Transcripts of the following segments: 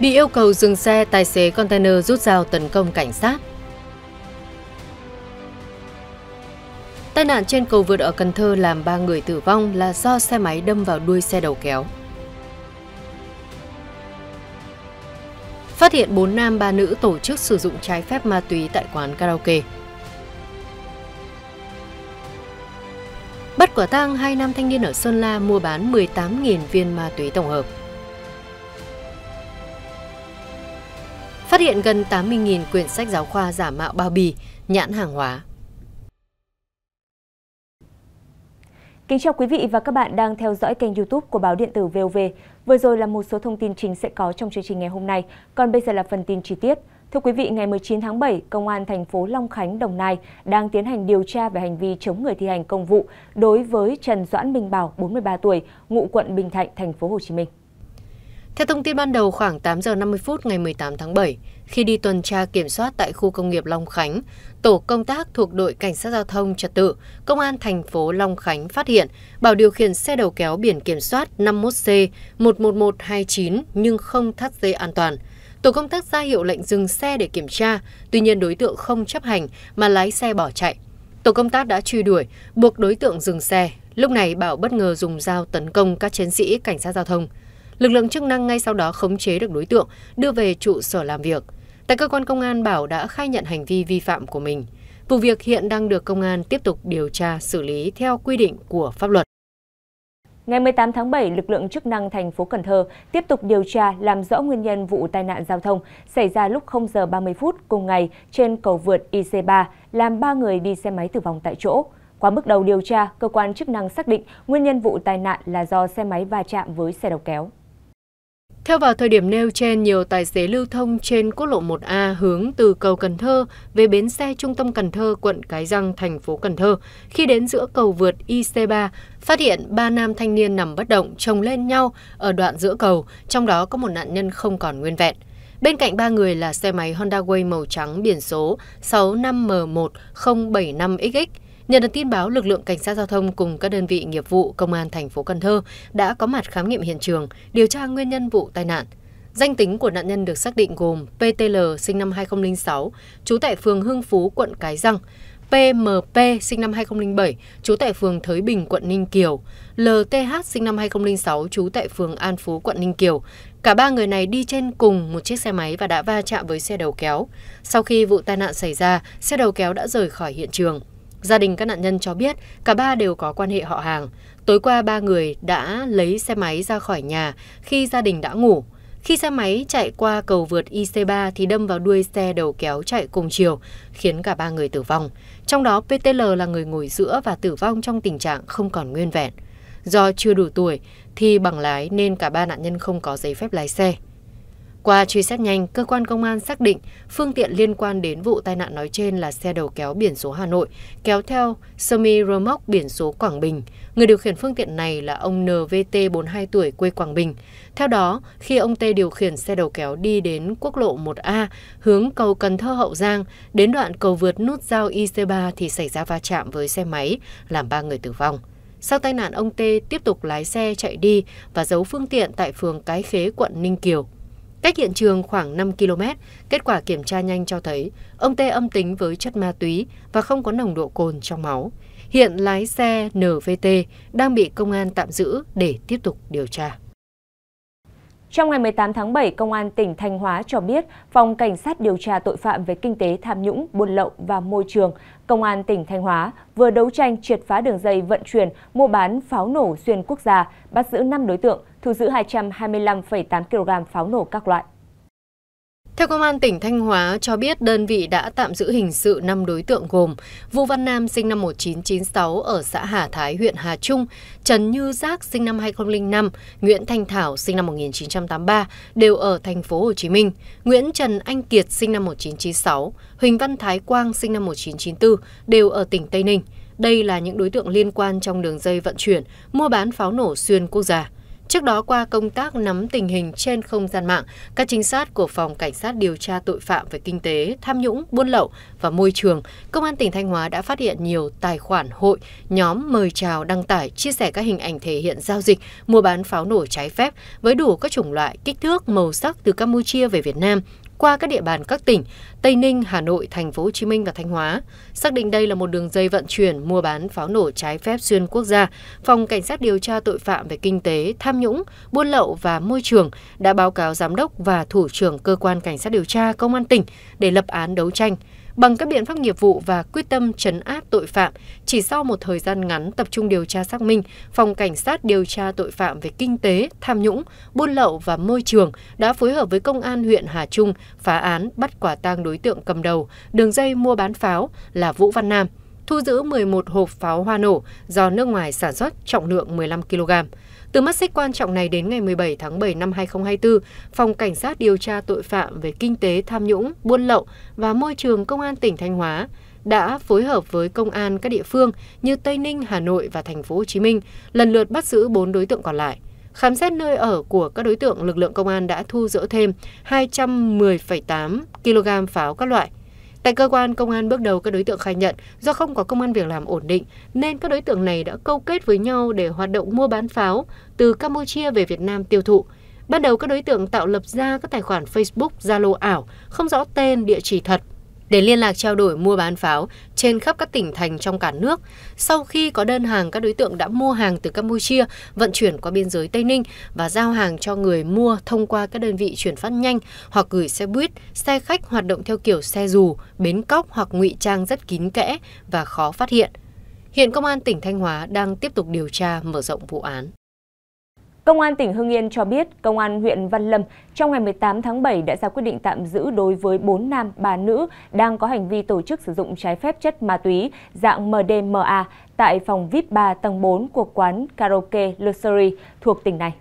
Bị yêu cầu dừng xe, tài xế container rút dao tấn công cảnh sát. Tai nạn trên cầu vượt ở Cần Thơ làm 3 người tử vong là do xe máy đâm vào đuôi xe đầu kéo. Phát hiện 4 nam 3 nữ tổ chức sử dụng trái phép ma túy tại quán karaoke. Bắt quả tang hai nam thanh niên ở Sơn La mua bán 18.000 viên ma túy tổng hợp. phát hiện gần 80.000 quyển sách giáo khoa giả mạo bao bì, nhãn hàng hóa. Kính chào quý vị và các bạn đang theo dõi kênh youtube của Báo Điện tử VOV. Vừa rồi là một số thông tin chính sẽ có trong chương trình ngày hôm nay, còn bây giờ là phần tin chi tiết. Thưa quý vị, ngày 19 tháng 7, Công an thành phố Long Khánh, Đồng Nai đang tiến hành điều tra về hành vi chống người thi hành công vụ đối với Trần Doãn Minh Bảo, 43 tuổi, ngụ quận Bình Thạnh, thành phố Hồ Chí Minh. Theo thông tin ban đầu khoảng 8 giờ 50 phút ngày 18 tháng 7, khi đi tuần tra kiểm soát tại khu công nghiệp Long Khánh, tổ công tác thuộc đội cảnh sát giao thông trật tự, công an thành phố Long Khánh phát hiện Bảo điều khiển xe đầu kéo biển kiểm soát 51C 11129 nhưng không thắt dây an toàn. Tổ công tác ra hiệu lệnh dừng xe để kiểm tra, tuy nhiên đối tượng không chấp hành mà lái xe bỏ chạy. Tổ công tác đã truy đuổi, buộc đối tượng dừng xe. Lúc này Bảo bất ngờ dùng dao tấn công các chiến sĩ cảnh sát giao thông. Lực lượng chức năng ngay sau đó khống chế được đối tượng, đưa về trụ sở làm việc. Tại cơ quan công an, Bảo đã khai nhận hành vi vi phạm của mình. Vụ việc hiện đang được công an tiếp tục điều tra xử lý theo quy định của pháp luật. Ngày 18 tháng 7, lực lượng chức năng thành phố Cần Thơ tiếp tục điều tra làm rõ nguyên nhân vụ tai nạn giao thông xảy ra lúc 0 giờ 30 phút cùng ngày trên cầu vượt IC3, làm 3 người đi xe máy tử vong tại chỗ. Qua bước đầu điều tra, cơ quan chức năng xác định nguyên nhân vụ tai nạn là do xe máy va chạm với xe đầu kéo. Theo vào thời điểm nêu trên, nhiều tài xế lưu thông trên quốc lộ 1A hướng từ cầu Cần Thơ về bến xe trung tâm Cần Thơ, quận Cái Răng, thành phố Cần Thơ. Khi đến giữa cầu vượt IC3, phát hiện ba nam thanh niên nằm bất động chồng lên nhau ở đoạn giữa cầu, trong đó có một nạn nhân không còn nguyên vẹn. Bên cạnh ba người là xe máy Honda Way màu trắng biển số 65M1075XX Nhận được tin báo, lực lượng cảnh sát giao thông cùng các đơn vị nghiệp vụ công an thành phố Cần Thơ đã có mặt khám nghiệm hiện trường, điều tra nguyên nhân vụ tai nạn. Danh tính của nạn nhân được xác định gồm PTL sinh năm 2006, trú tại phường Hưng Phú, quận Cái Răng, PMP sinh năm 2007, trú tại phường Thới Bình, quận Ninh Kiều, LTH sinh năm 2006, trú tại phường An Phú, quận Ninh Kiều. Cả ba người này đi trên cùng một chiếc xe máy và đã va chạm với xe đầu kéo. Sau khi vụ tai nạn xảy ra, xe đầu kéo đã rời khỏi hiện trường. Gia đình các nạn nhân cho biết cả ba đều có quan hệ họ hàng. Tối qua ba người đã lấy xe máy ra khỏi nhà khi gia đình đã ngủ. Khi xe máy chạy qua cầu vượt IC3 thì đâm vào đuôi xe đầu kéo chạy cùng chiều, khiến cả ba người tử vong. Trong đó PTL là người ngồi giữa và tử vong trong tình trạng không còn nguyên vẹn. Do chưa đủ tuổi thì bằng lái nên cả ba nạn nhân không có giấy phép lái xe. Qua truy xét nhanh, cơ quan công an xác định phương tiện liên quan đến vụ tai nạn nói trên là xe đầu kéo biển số Hà Nội, kéo theo semi remote biển số Quảng Bình. Người điều khiển phương tiện này là ông NVT 42 tuổi quê Quảng Bình. Theo đó, khi ông T điều khiển xe đầu kéo đi đến quốc lộ 1A hướng cầu Cần Thơ Hậu Giang, đến đoạn cầu vượt nút giao IC3 thì xảy ra va chạm với xe máy, làm ba người tử vong. Sau tai nạn, ông T tiếp tục lái xe chạy đi và giấu phương tiện tại phường Cái Khế, quận Ninh Kiều. Cách hiện trường khoảng 5 km, kết quả kiểm tra nhanh cho thấy ông Tê âm tính với chất ma túy và không có nồng độ cồn trong máu. Hiện lái xe NVT đang bị công an tạm giữ để tiếp tục điều tra. Trong ngày 18 tháng 7, Công an tỉnh Thanh Hóa cho biết Phòng Cảnh sát điều tra tội phạm về kinh tế tham nhũng, buôn lậu và môi trường, Công an tỉnh Thanh Hóa vừa đấu tranh triệt phá đường dây vận chuyển, mua bán pháo nổ xuyên quốc gia, bắt giữ 5 đối tượng, thu giữ 225,8 kg pháo nổ các loại. Theo công an tỉnh Thanh Hóa cho biết đơn vị đã tạm giữ hình sự 5 đối tượng gồm Vũ Văn Nam sinh năm 1996 ở xã Hà Thái, huyện Hà Trung, Trần Như Giác sinh năm 2005, Nguyễn Thanh Thảo sinh năm 1983 đều ở thành phố Hồ Chí Minh, Nguyễn Trần Anh Kiệt sinh năm 1996, Huỳnh Văn Thái Quang sinh năm 1994 đều ở tỉnh Tây Ninh. Đây là những đối tượng liên quan trong đường dây vận chuyển mua bán pháo nổ xuyên quốc gia. Trước đó qua công tác nắm tình hình trên không gian mạng, các trinh sát của Phòng Cảnh sát điều tra tội phạm về kinh tế, tham nhũng, buôn lậu và môi trường, Công an tỉnh Thanh Hóa đã phát hiện nhiều tài khoản hội, nhóm mời chào đăng tải, chia sẻ các hình ảnh thể hiện giao dịch, mua bán pháo nổ trái phép với đủ các chủng loại, kích thước, màu sắc từ Campuchia về Việt Nam qua các địa bàn các tỉnh Tây Ninh, Hà Nội, Thành phố Hồ Chí Minh và Thanh Hóa. Xác định đây là một đường dây vận chuyển mua bán pháo nổ trái phép xuyên quốc gia, Phòng Cảnh sát điều tra tội phạm về kinh tế, tham nhũng, buôn lậu và môi trường đã báo cáo giám đốc và thủ trưởng cơ quan cảnh sát điều tra công an tỉnh để lập án đấu tranh Bằng các biện pháp nghiệp vụ và quyết tâm chấn áp tội phạm, chỉ sau một thời gian ngắn tập trung điều tra xác minh, Phòng Cảnh sát điều tra tội phạm về kinh tế, tham nhũng, buôn lậu và môi trường đã phối hợp với Công an huyện Hà Trung phá án bắt quả tang đối tượng cầm đầu đường dây mua bán pháo là Vũ Văn Nam, thu giữ 11 hộp pháo hoa nổ do nước ngoài sản xuất trọng lượng 15 kg. Từ mắt xích quan trọng này đến ngày 17 tháng 7 năm 2024, Phòng Cảnh sát điều tra tội phạm về kinh tế tham nhũng, buôn lậu và môi trường Công an tỉnh Thanh Hóa đã phối hợp với công an các địa phương như Tây Ninh, Hà Nội và thành phố Hồ Chí Minh lần lượt bắt giữ 4 đối tượng còn lại. Khám xét nơi ở của các đối tượng, lực lượng công an đã thu giữ thêm 210,8 kg pháo các loại, tại cơ quan công an bước đầu các đối tượng khai nhận do không có công an việc làm ổn định nên các đối tượng này đã câu kết với nhau để hoạt động mua bán pháo từ campuchia về việt nam tiêu thụ ban đầu các đối tượng tạo lập ra các tài khoản facebook zalo ảo không rõ tên địa chỉ thật để liên lạc trao đổi mua bán pháo trên khắp các tỉnh thành trong cả nước. Sau khi có đơn hàng, các đối tượng đã mua hàng từ Campuchia, vận chuyển qua biên giới Tây Ninh và giao hàng cho người mua thông qua các đơn vị chuyển phát nhanh hoặc gửi xe buýt, xe khách hoạt động theo kiểu xe dù, bến cóc hoặc ngụy trang rất kín kẽ và khó phát hiện. Hiện công an tỉnh Thanh Hóa đang tiếp tục điều tra mở rộng vụ án. Công an tỉnh Hưng Yên cho biết, Công an huyện Văn Lâm trong ngày 18 tháng 7 đã ra quyết định tạm giữ đối với 4 nam, 3 nữ đang có hành vi tổ chức sử dụng trái phép chất ma túy dạng MDMA tại phòng VIP 3 tầng 4 của quán karaoke Luxury thuộc tỉnh này.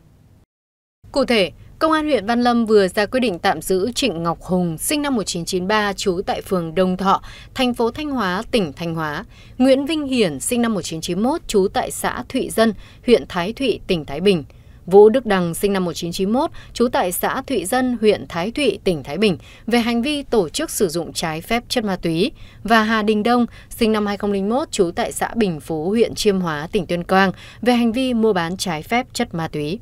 Cụ thể, Công an huyện Văn Lâm vừa ra quyết định tạm giữ Trịnh Ngọc Hùng, sinh năm 1993, trú tại phường Đông Thọ, thành phố Thanh Hóa, tỉnh Thanh Hóa. Nguyễn Vinh Hiển, sinh năm 1991, trú tại xã Thụy Dân, huyện Thái Thụy, tỉnh Thái Bình. Vũ Đức Đằng sinh năm 1991, trú tại xã Thụy Dân, huyện Thái Thụy, tỉnh Thái Bình về hành vi tổ chức sử dụng trái phép chất ma túy và Hà Đình Đông sinh năm 2001, trú tại xã Bình Phú, huyện Chiêm Hóa, tỉnh Tuyên Quang về hành vi mua bán trái phép chất ma túy.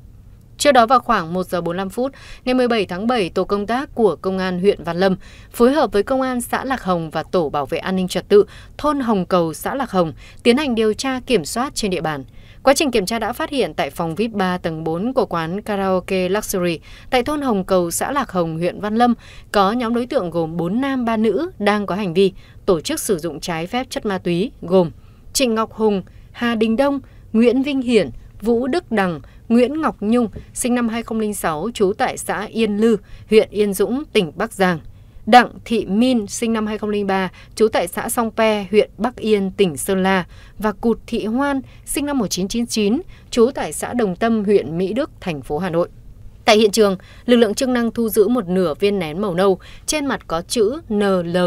Trước đó vào khoảng 1 giờ 45 phút ngày 17 tháng 7, tổ công tác của Công an huyện Văn Lâm phối hợp với Công an xã Lạc Hồng và Tổ bảo vệ an ninh trật tự thôn Hồng Cầu xã Lạc Hồng tiến hành điều tra kiểm soát trên địa bàn. Quá trình kiểm tra đã phát hiện tại phòng VIP 3 tầng 4 của quán karaoke Luxury tại thôn Hồng Cầu, xã Lạc Hồng, huyện Văn Lâm có nhóm đối tượng gồm 4 nam 3 nữ đang có hành vi tổ chức sử dụng trái phép chất ma túy gồm Trịnh Ngọc Hùng, Hà Đình Đông, Nguyễn Vinh Hiển, Vũ Đức Đằng, Nguyễn Ngọc Nhung, sinh năm 2006, trú tại xã Yên Lư, huyện Yên Dũng, tỉnh Bắc Giang. Đặng Thị Min, sinh năm 2003, trú tại xã Song Pe, huyện Bắc Yên, tỉnh Sơn La, và Cụt Thị Hoan, sinh năm 1999, trú tại xã Đồng Tâm, huyện Mỹ Đức, thành phố Hà Nội. Tại hiện trường, lực lượng chức năng thu giữ một nửa viên nén màu nâu, trên mặt có chữ NL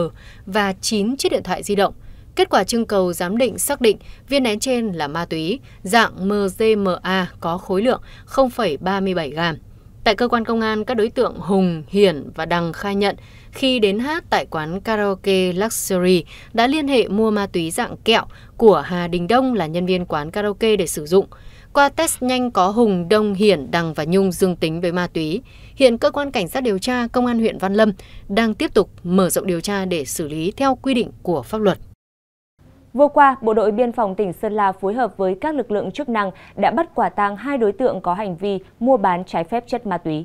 và 9 chiếc điện thoại di động. Kết quả trưng cầu giám định xác định viên nén trên là ma túy dạng MDMA có khối lượng 0,37 gram. Tại cơ quan công an, các đối tượng Hùng, Hiển và Đằng khai nhận khi đến hát tại quán karaoke Luxury đã liên hệ mua ma túy dạng kẹo của Hà Đình Đông là nhân viên quán karaoke để sử dụng. Qua test nhanh có Hùng, Đông, Hiển, Đằng và Nhung dương tính với ma túy. Hiện cơ quan cảnh sát điều tra công an huyện Văn Lâm đang tiếp tục mở rộng điều tra để xử lý theo quy định của pháp luật. Vừa qua, Bộ đội Biên phòng tỉnh Sơn La phối hợp với các lực lượng chức năng đã bắt quả tang hai đối tượng có hành vi mua bán trái phép chất ma túy.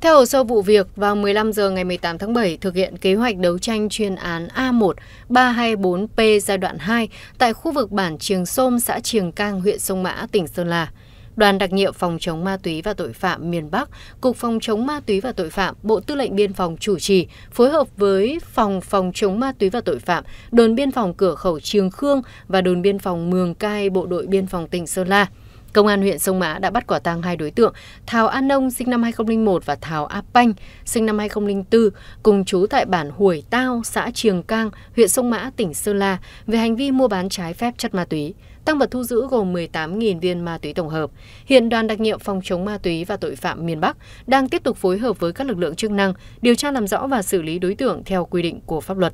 Theo hồ sơ vụ việc, vào 15 giờ ngày 18 tháng 7, thực hiện kế hoạch đấu tranh chuyên án A1 324P giai đoạn 2 tại khu vực bản Triềng Sôm, xã Triềng Cang, huyện Sông Mã, tỉnh Sơn La. Đoàn đặc nhiệm phòng chống ma túy và tội phạm miền Bắc, Cục phòng chống ma túy và tội phạm, Bộ Tư lệnh Biên phòng chủ trì, phối hợp với Phòng phòng chống ma túy và tội phạm, đồn biên phòng cửa khẩu Trường Khương và đồn biên phòng Mường Cai, Bộ đội Biên phòng tỉnh Sơn La Công an huyện Sông Mã đã bắt quả tang hai đối tượng Thảo An Nông sinh năm 2001 và Thảo A Panh sinh năm 2004 cùng chú tại bản Hủy Tao, xã Triềng Cang, huyện Sông Mã, tỉnh Sơn La về hành vi mua bán trái phép chất ma túy. Tăng vật thu giữ gồm 18.000 viên ma túy tổng hợp. Hiện đoàn đặc nhiệm phòng chống ma túy và tội phạm miền Bắc đang tiếp tục phối hợp với các lực lượng chức năng điều tra làm rõ và xử lý đối tượng theo quy định của pháp luật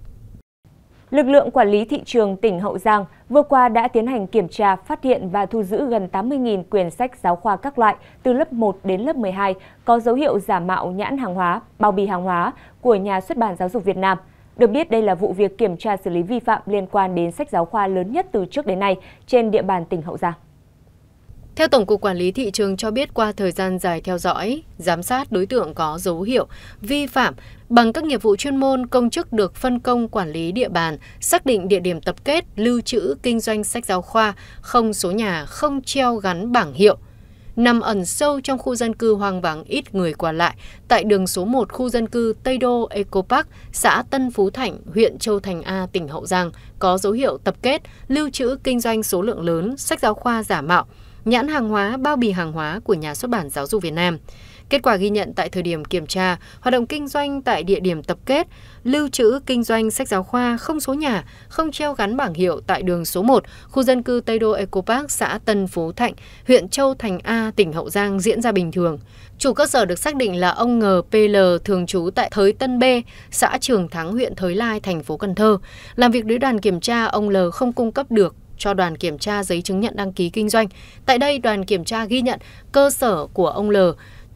lực lượng quản lý thị trường tỉnh Hậu Giang vừa qua đã tiến hành kiểm tra, phát hiện và thu giữ gần 80.000 quyển sách giáo khoa các loại từ lớp 1 đến lớp 12 có dấu hiệu giả mạo nhãn hàng hóa, bao bì hàng hóa của nhà xuất bản giáo dục Việt Nam. Được biết đây là vụ việc kiểm tra xử lý vi phạm liên quan đến sách giáo khoa lớn nhất từ trước đến nay trên địa bàn tỉnh Hậu Giang. Theo Tổng cục Quản lý Thị trường cho biết qua thời gian dài theo dõi, giám sát đối tượng có dấu hiệu vi phạm bằng các nghiệp vụ chuyên môn công chức được phân công quản lý địa bàn, xác định địa điểm tập kết, lưu trữ, kinh doanh sách giáo khoa, không số nhà, không treo gắn bảng hiệu. Nằm ẩn sâu trong khu dân cư hoang vắng ít người qua lại tại đường số 1 khu dân cư Tây Đô Eco Park, xã Tân Phú Thạnh, huyện Châu Thành A, tỉnh Hậu Giang, có dấu hiệu tập kết, lưu trữ kinh doanh số lượng lớn, sách giáo khoa giả mạo, nhãn hàng hóa, bao bì hàng hóa của nhà xuất bản Giáo dục Việt Nam. Kết quả ghi nhận tại thời điểm kiểm tra, hoạt động kinh doanh tại địa điểm tập kết, lưu trữ kinh doanh sách giáo khoa không số nhà, không treo gắn bảng hiệu tại đường số 1, khu dân cư Tây Đô Eco Park, xã Tân Phú Thạnh, huyện Châu Thành A, tỉnh Hậu Giang diễn ra bình thường. Chủ cơ sở được xác định là ông Ngờ PL thường trú tại Thới Tân B, xã Trường Thắng, huyện Thới Lai, thành phố Cần Thơ. Làm việc đối đoàn kiểm tra, ông L không cung cấp được cho đoàn kiểm tra giấy chứng nhận đăng ký kinh doanh. Tại đây, đoàn kiểm tra ghi nhận cơ sở của ông L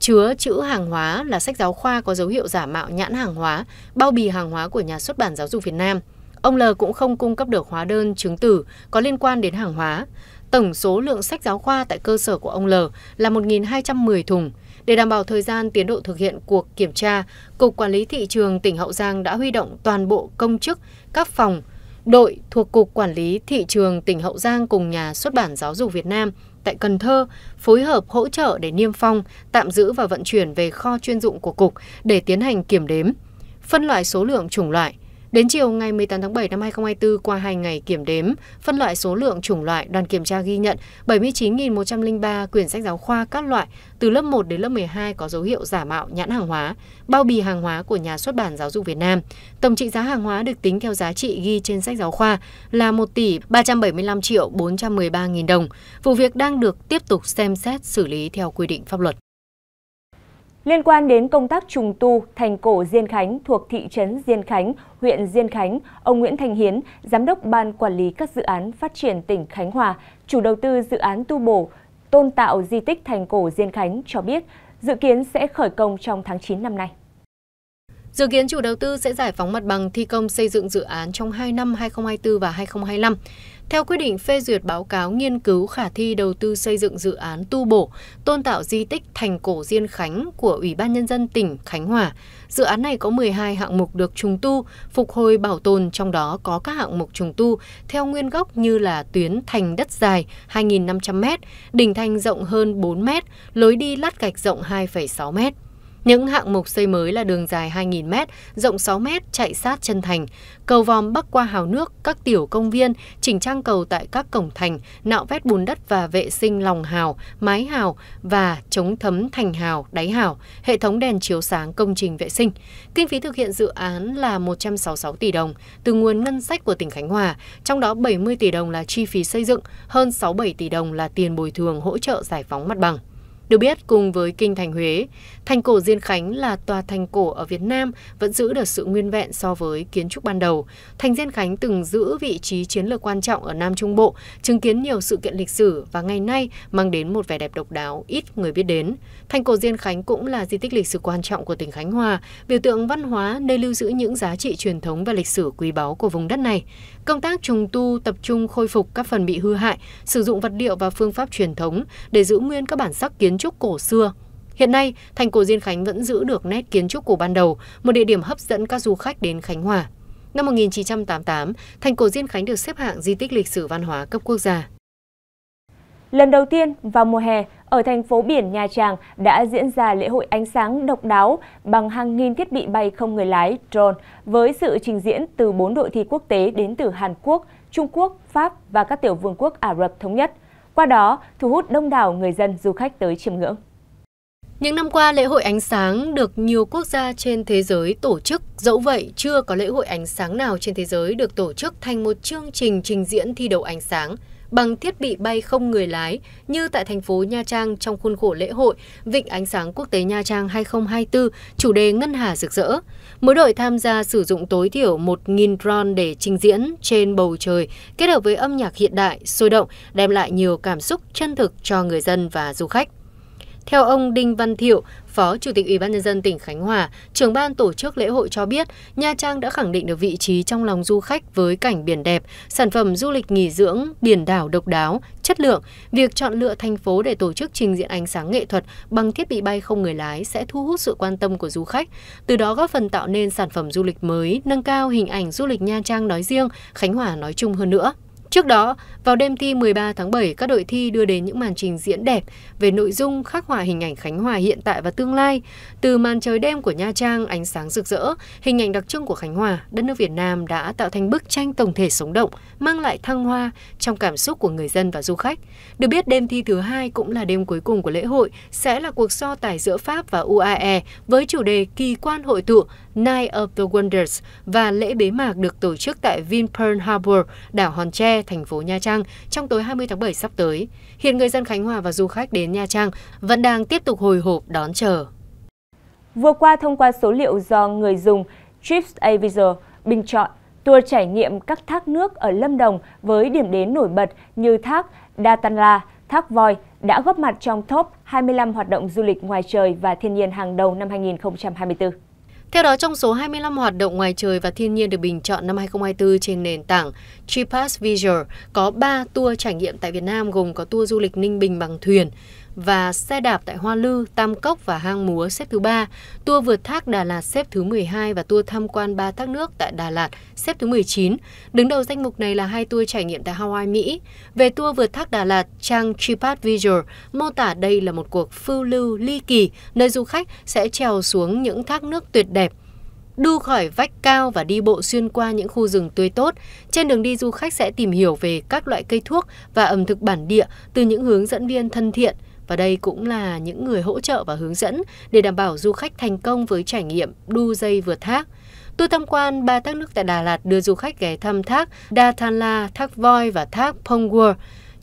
chứa chữ hàng hóa là sách giáo khoa có dấu hiệu giả mạo nhãn hàng hóa, bao bì hàng hóa của nhà xuất bản giáo dục Việt Nam. Ông L cũng không cung cấp được hóa đơn chứng từ có liên quan đến hàng hóa. Tổng số lượng sách giáo khoa tại cơ sở của ông L là 1.210 thùng. Để đảm bảo thời gian tiến độ thực hiện cuộc kiểm tra, Cục Quản lý Thị trường tỉnh Hậu Giang đã huy động toàn bộ công chức, các phòng, đội thuộc Cục Quản lý Thị trường tỉnh Hậu Giang cùng nhà xuất bản giáo dục Việt Nam tại Cần Thơ phối hợp hỗ trợ để niêm phong, tạm giữ và vận chuyển về kho chuyên dụng của Cục để tiến hành kiểm đếm, phân loại số lượng chủng loại, Đến chiều ngày 18 tháng 7 năm 2024, qua 2 ngày kiểm đếm, phân loại số lượng chủng loại, đoàn kiểm tra ghi nhận 79.103 quyển sách giáo khoa các loại từ lớp 1 đến lớp 12 có dấu hiệu giả mạo nhãn hàng hóa, bao bì hàng hóa của nhà xuất bản giáo dục Việt Nam. Tổng trị giá hàng hóa được tính theo giá trị ghi trên sách giáo khoa là 1 tỷ 375 triệu 413 nghìn đồng. Vụ việc đang được tiếp tục xem xét xử lý theo quy định pháp luật. Liên quan đến công tác trùng tu thành cổ Diên Khánh thuộc thị trấn Diên Khánh, huyện Diên Khánh, ông Nguyễn Thành Hiến, Giám đốc Ban Quản lý các dự án phát triển tỉnh Khánh Hòa, chủ đầu tư dự án tu bổ, tôn tạo di tích thành cổ Diên Khánh cho biết dự kiến sẽ khởi công trong tháng 9 năm nay. Dự kiến chủ đầu tư sẽ giải phóng mặt bằng thi công xây dựng dự án trong 2 năm 2024 và 2025 theo quyết định phê duyệt báo cáo nghiên cứu khả thi đầu tư xây dựng dự án tu bổ, tôn tạo di tích thành cổ Diên Khánh của Ủy ban Nhân dân tỉnh Khánh Hòa, dự án này có 12 hạng mục được trùng tu, phục hồi bảo tồn trong đó có các hạng mục trùng tu theo nguyên gốc như là tuyến thành đất dài 2.500m, đỉnh thành rộng hơn 4m, lối đi lát gạch rộng 2,6m. Những hạng mục xây mới là đường dài 2.000m, rộng 6m chạy sát chân thành, cầu vòm bắc qua hào nước, các tiểu công viên, chỉnh trang cầu tại các cổng thành, nạo vét bùn đất và vệ sinh lòng hào, mái hào và chống thấm thành hào, đáy hào, hệ thống đèn chiếu sáng công trình vệ sinh. Kinh phí thực hiện dự án là 166 tỷ đồng từ nguồn ngân sách của tỉnh Khánh Hòa, trong đó 70 tỷ đồng là chi phí xây dựng, hơn 67 tỷ đồng là tiền bồi thường hỗ trợ giải phóng mặt bằng. Được biết, cùng với Kinh Thành Huế, Thành cổ Diên Khánh là tòa thành cổ ở Việt Nam vẫn giữ được sự nguyên vẹn so với kiến trúc ban đầu. Thành Diên Khánh từng giữ vị trí chiến lược quan trọng ở Nam Trung Bộ, chứng kiến nhiều sự kiện lịch sử và ngày nay mang đến một vẻ đẹp độc đáo ít người biết đến. Thành cổ Diên Khánh cũng là di tích lịch sử quan trọng của tỉnh Khánh Hòa, biểu tượng văn hóa nơi lưu giữ những giá trị truyền thống và lịch sử quý báu của vùng đất này. Công tác trùng tu tập trung khôi phục các phần bị hư hại, sử dụng vật liệu và phương pháp truyền thống để giữ nguyên các bản sắc kiến trúc cổ xưa Hiện nay, thành cổ Diên Khánh vẫn giữ được nét kiến trúc cổ ban đầu, một địa điểm hấp dẫn các du khách đến Khánh Hòa. Năm 1988, thành cổ Diên Khánh được xếp hạng di tích lịch sử văn hóa cấp quốc gia. Lần đầu tiên vào mùa hè, ở thành phố biển Nha Trang đã diễn ra lễ hội ánh sáng độc đáo bằng hàng nghìn thiết bị bay không người lái drone với sự trình diễn từ 4 đội thi quốc tế đến từ Hàn Quốc, Trung Quốc, Pháp và các tiểu vương quốc Ả Rập Thống Nhất. Qua đó, thu hút đông đảo người dân du khách tới chiêm ngưỡng. Những năm qua, lễ hội ánh sáng được nhiều quốc gia trên thế giới tổ chức. Dẫu vậy, chưa có lễ hội ánh sáng nào trên thế giới được tổ chức thành một chương trình trình diễn thi đấu ánh sáng bằng thiết bị bay không người lái như tại thành phố Nha Trang trong khuôn khổ lễ hội Vịnh Ánh Sáng Quốc tế Nha Trang 2024, chủ đề Ngân Hà Rực Rỡ. Mỗi đội tham gia sử dụng tối thiểu 1.000 drone để trình diễn trên bầu trời, kết hợp với âm nhạc hiện đại, sôi động, đem lại nhiều cảm xúc chân thực cho người dân và du khách. Theo ông Đinh Văn Thiệu, Phó Chủ tịch Ủy ban nhân dân tỉnh Khánh Hòa, trưởng ban tổ chức lễ hội cho biết, Nha Trang đã khẳng định được vị trí trong lòng du khách với cảnh biển đẹp, sản phẩm du lịch nghỉ dưỡng, biển đảo độc đáo, chất lượng. Việc chọn lựa thành phố để tổ chức trình diễn ánh sáng nghệ thuật bằng thiết bị bay không người lái sẽ thu hút sự quan tâm của du khách, từ đó góp phần tạo nên sản phẩm du lịch mới, nâng cao hình ảnh du lịch Nha Trang nói riêng, Khánh Hòa nói chung hơn nữa. Trước đó, vào đêm thi 13 tháng 7, các đội thi đưa đến những màn trình diễn đẹp về nội dung khắc họa hình ảnh Khánh Hòa hiện tại và tương lai, từ màn trời đêm của Nha Trang ánh sáng rực rỡ, hình ảnh đặc trưng của Khánh Hòa, đất nước Việt Nam đã tạo thành bức tranh tổng thể sống động, mang lại thăng hoa trong cảm xúc của người dân và du khách. Được biết đêm thi thứ hai cũng là đêm cuối cùng của lễ hội sẽ là cuộc so tài giữa Pháp và UAE với chủ đề kỳ quan hội tụ Night of the Wonders và lễ bế mạc được tổ chức tại Vinpearl Harbor, đảo Hòn Tre, thành phố Nha Trang trong tối 20 tháng 7 sắp tới. Hiện người dân Khánh Hòa và du khách đến Nha Trang vẫn đang tiếp tục hồi hộp đón chờ. Vừa qua, thông qua số liệu do người dùng Trips Avisor bình chọn, tour trải nghiệm các thác nước ở Lâm Đồng với điểm đến nổi bật như thác Datanla, thác Voi đã góp mặt trong top 25 hoạt động du lịch ngoài trời và thiên nhiên hàng đầu năm 2024. Theo đó, trong số 25 hoạt động ngoài trời và thiên nhiên được bình chọn năm 2024 trên nền tảng Tripass Visual, có 3 tour trải nghiệm tại Việt Nam gồm có tour du lịch Ninh Bình bằng thuyền, và xe đạp tại Hoa Lư, Tam Cốc và Hang Múa xếp thứ 3, tour vượt thác Đà Lạt xếp thứ 12 và tour tham quan ba thác nước tại Đà Lạt xếp thứ 19. Đứng đầu danh mục này là hai tour trải nghiệm tại Hawaii, Mỹ. Về tour vượt thác Đà Lạt, trang Tripad Visual mô tả đây là một cuộc phiêu lưu ly kỳ nơi du khách sẽ trèo xuống những thác nước tuyệt đẹp đu khỏi vách cao và đi bộ xuyên qua những khu rừng tươi tốt. Trên đường đi du khách sẽ tìm hiểu về các loại cây thuốc và ẩm thực bản địa từ những hướng dẫn viên thân thiện. Và đây cũng là những người hỗ trợ và hướng dẫn để đảm bảo du khách thành công với trải nghiệm đu dây vượt thác. Tour tham quan ba thác nước tại Đà Lạt đưa du khách ghé thăm thác Da Thanh La, thác Voi và thác Pongwar.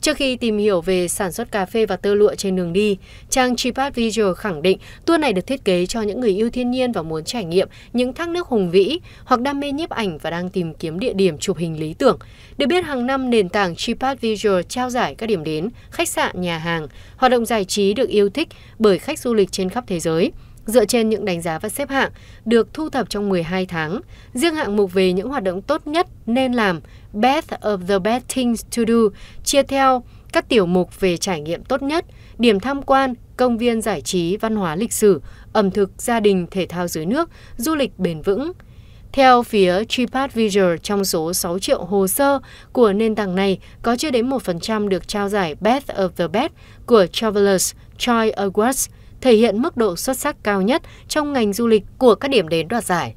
Trước khi tìm hiểu về sản xuất cà phê và tơ lụa trên đường đi, trang Chipat Visual khẳng định tour này được thiết kế cho những người yêu thiên nhiên và muốn trải nghiệm những thác nước hùng vĩ hoặc đam mê nhiếp ảnh và đang tìm kiếm địa điểm chụp hình lý tưởng. Được biết hàng năm nền tảng Chipat Visual trao giải các điểm đến, khách sạn, nhà hàng, hoạt động giải trí được yêu thích bởi khách du lịch trên khắp thế giới. Dựa trên những đánh giá và xếp hạng được thu thập trong 12 tháng, riêng hạng mục về những hoạt động tốt nhất nên làm Best of the Best Things to Do chia theo các tiểu mục về trải nghiệm tốt nhất, điểm tham quan, công viên giải trí, văn hóa lịch sử, ẩm thực, gia đình, thể thao dưới nước, du lịch bền vững. Theo phía TripAdvisor, trong số 6 triệu hồ sơ của nền tảng này, có chưa đến 1% được trao giải Best of the Best của Travelers Choice Awards thể hiện mức độ xuất sắc cao nhất trong ngành du lịch của các điểm đến đoạt giải.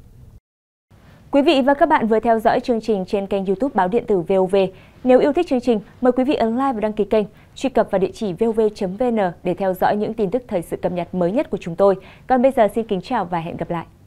Quý vị và các bạn vừa theo dõi chương trình trên kênh YouTube Báo điện tử VOV. Nếu yêu thích chương trình, mời quý vị ấn like và đăng ký kênh, truy cập vào địa chỉ vov.vn để theo dõi những tin tức thời sự cập nhật mới nhất của chúng tôi. Còn bây giờ xin kính chào và hẹn gặp lại.